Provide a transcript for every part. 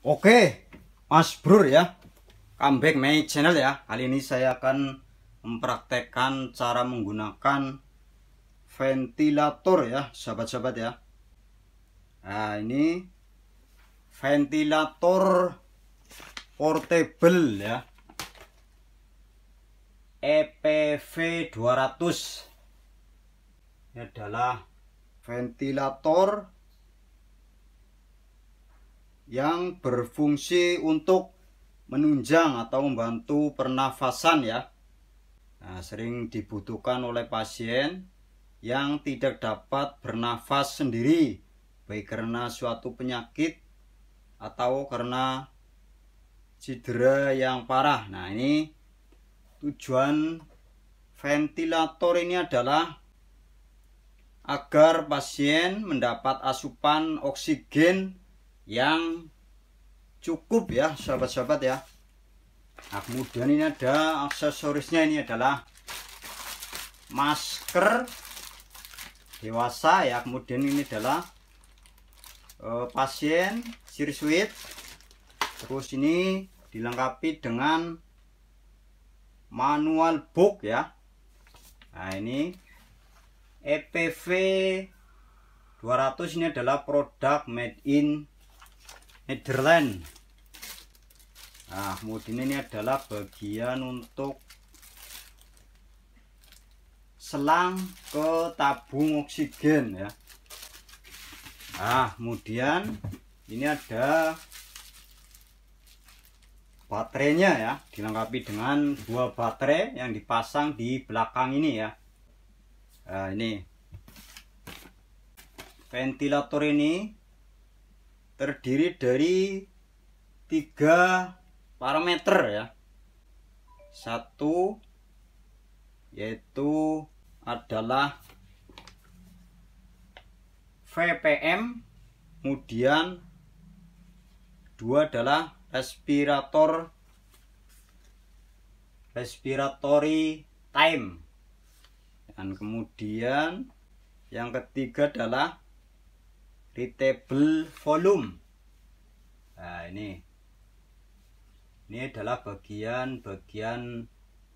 Oke, Mas Brur ya. Comeback my channel ya. Kali ini saya akan mempraktekkan cara menggunakan ventilator ya, sahabat-sahabat ya. Nah, ini ventilator portable ya. EPV 200. Ini adalah ventilator yang berfungsi untuk menunjang atau membantu pernafasan ya. Nah, sering dibutuhkan oleh pasien yang tidak dapat bernafas sendiri baik karena suatu penyakit atau karena cedera yang parah. Nah, ini tujuan ventilator ini adalah agar pasien mendapat asupan oksigen yang cukup ya sahabat-sahabat ya nah kemudian ini ada aksesorisnya ini adalah masker dewasa ya kemudian ini adalah uh, pasien sirsuit terus ini dilengkapi dengan manual book ya nah ini EPV 200 ini adalah produk made in Netherland. nah kemudian ini adalah bagian untuk selang ke tabung oksigen ya nah kemudian ini ada baterainya ya dilengkapi dengan dua baterai yang dipasang di belakang ini ya nah, ini ventilator ini terdiri dari tiga parameter ya satu yaitu adalah VPM kemudian dua adalah respirator respiratory time dan kemudian yang ketiga adalah di tabel volume nah ini ini adalah bagian-bagian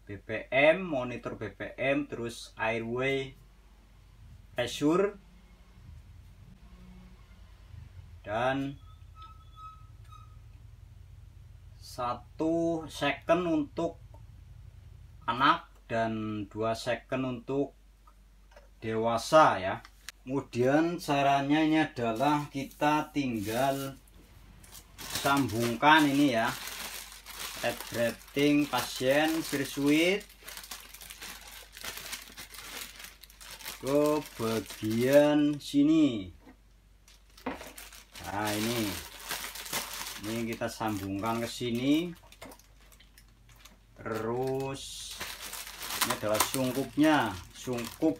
BPM monitor BPM terus airway pressure dan satu second untuk anak dan dua second untuk dewasa ya kemudian caranya ini adalah kita tinggal sambungkan ini ya head pasien sirsuit ke bagian sini nah ini ini kita sambungkan ke sini terus ini adalah sungkupnya sungkup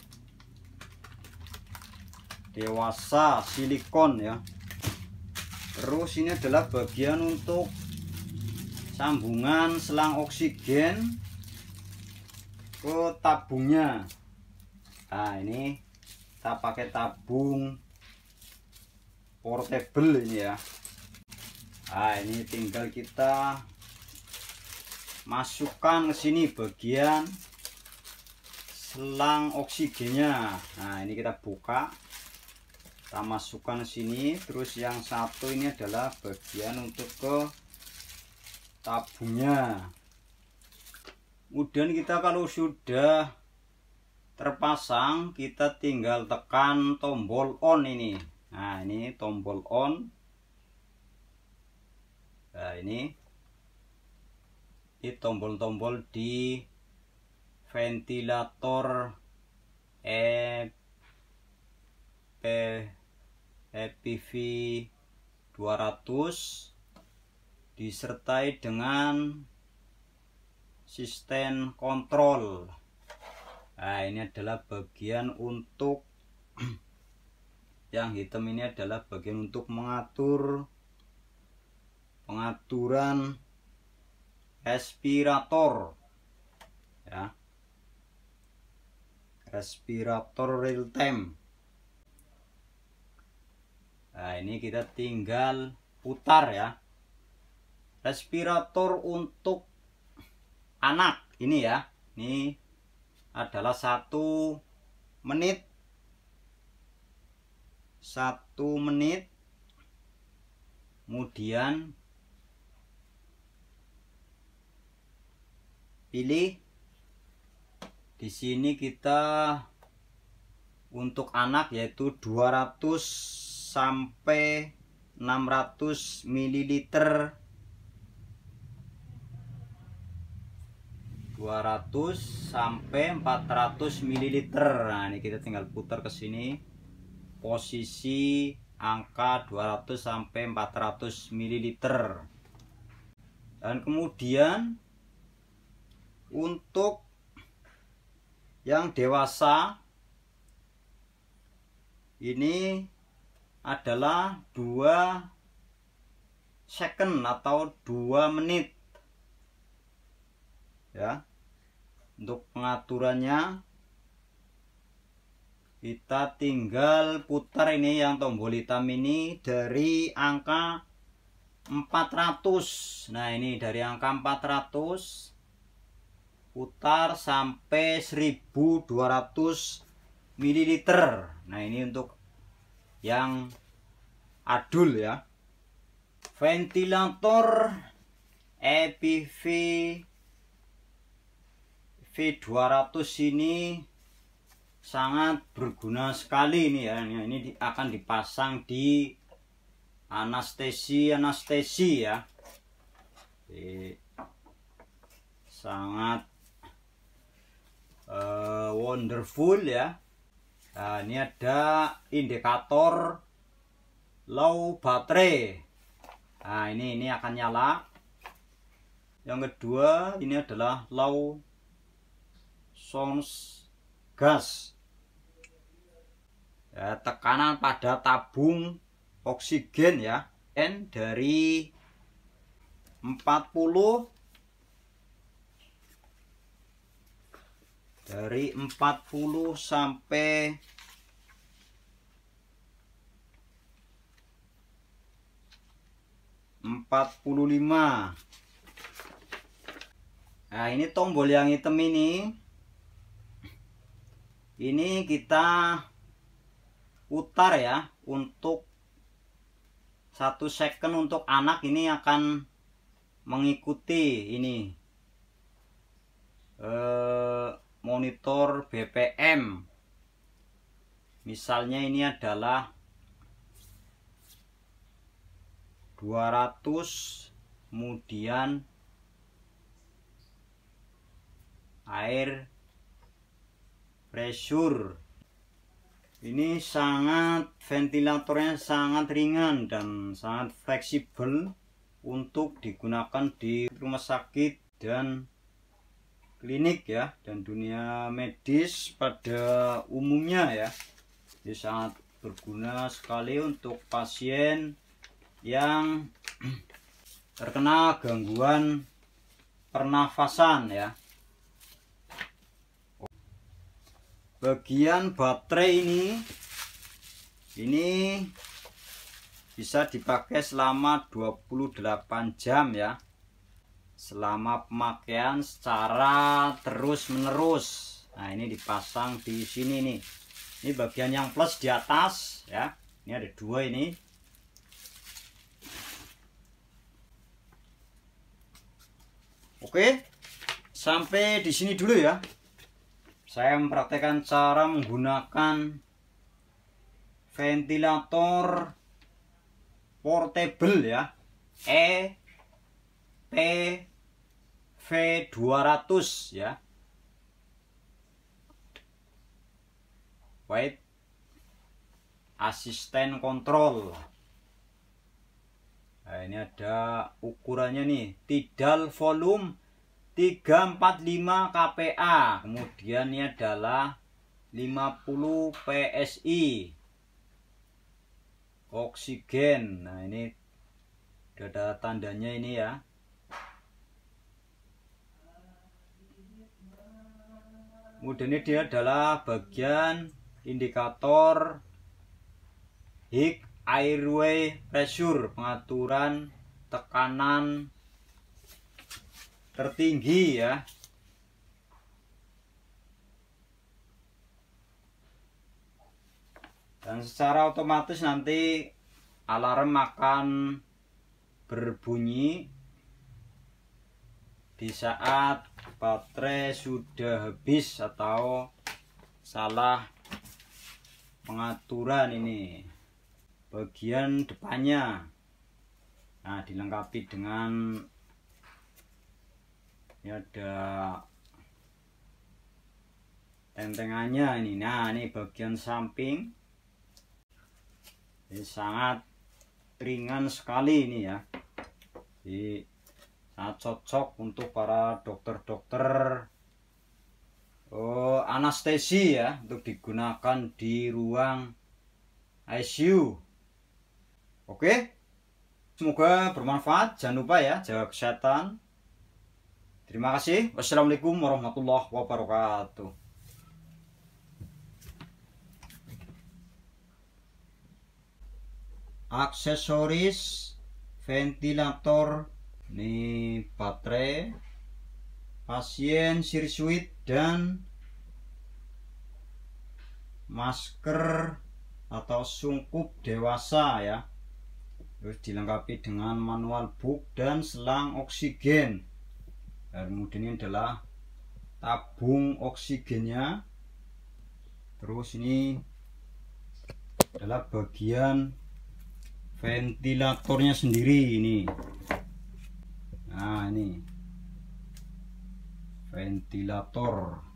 dewasa silikon ya terus ini adalah bagian untuk sambungan selang oksigen ke tabungnya nah ini kita pakai tabung portable ini ya nah ini tinggal kita masukkan ke sini bagian selang oksigennya nah ini kita buka kita masukkan sini terus yang satu ini adalah bagian untuk ke tabungnya kemudian kita kalau sudah terpasang kita tinggal tekan tombol on ini nah ini tombol on nah ini ini tombol-tombol di ventilator eh, eh EPV 200 disertai dengan sistem kontrol nah ini adalah bagian untuk yang hitam ini adalah bagian untuk mengatur pengaturan respirator ya respirator real time Nah ini kita tinggal putar ya. Respirator untuk anak ini ya. Ini adalah satu menit satu menit kemudian pilih di sini kita untuk anak yaitu 200 sampai 600 ml 200 sampai 400 ml nah ini kita tinggal putar ke sini posisi angka 200 sampai 400 ml dan kemudian untuk yang dewasa ini adalah 2 second atau 2 menit ya untuk pengaturannya kita tinggal putar ini yang tombol hitam ini dari angka 400 nah ini dari angka 400 putar sampai 1200 ml nah ini untuk yang adul ya ventilator EPV V200 ini sangat berguna sekali ini ya ini akan dipasang di anestesi anestesi ya Jadi, sangat uh, wonderful ya Nah, ini ada indikator low baterai. Nah, ini ini akan nyala. Yang kedua, ini adalah low sounds gas. Ya, tekanan pada tabung oksigen ya. N dari 40 dari 40 sampai 45 nah ini tombol yang hitam ini ini kita putar ya untuk satu second untuk anak ini akan mengikuti ini eh, monitor BPM misalnya ini adalah 200 kemudian air pressure ini sangat ventilatornya sangat ringan dan sangat fleksibel untuk digunakan di rumah sakit dan klinik ya dan dunia medis pada umumnya ya ini sangat berguna sekali untuk pasien yang terkena gangguan pernafasan ya bagian baterai ini ini bisa dipakai selama 28 jam ya selama pemakaian secara terus menerus nah ini dipasang di sini nih ini bagian yang plus di atas ya ini ada dua ini oke sampai di sini dulu ya saya mempraktekkan cara menggunakan ventilator portable ya E V200 ya. white Asisten kontrol. Nah, ini ada ukurannya nih, tidal volume 345 kPa. Kemudian ini adalah 50 PSI. Oksigen. Nah, ini ada tandanya ini ya. kemudian ini dia adalah bagian indikator Higg airway pressure pengaturan tekanan tertinggi ya dan secara otomatis nanti alarm akan berbunyi di saat baterai sudah habis atau salah pengaturan ini bagian depannya nah dilengkapi dengan ini ada tentengannya ini nah ini bagian samping ini sangat ringan sekali ini ya jadi Nah, cocok untuk para dokter-dokter oh, anestesi ya untuk digunakan di ruang ICU. Oke. Semoga bermanfaat. Jangan lupa ya jaga kesehatan. Terima kasih. Wassalamualaikum warahmatullahi wabarakatuh. Aksesoris ventilator ini baterai, pasien sirsuit dan masker atau sungkup dewasa ya. Terus dilengkapi dengan manual book dan selang oksigen. Dan kemudian ini adalah tabung oksigennya. Terus ini adalah bagian ventilatornya sendiri ini nah ini ventilator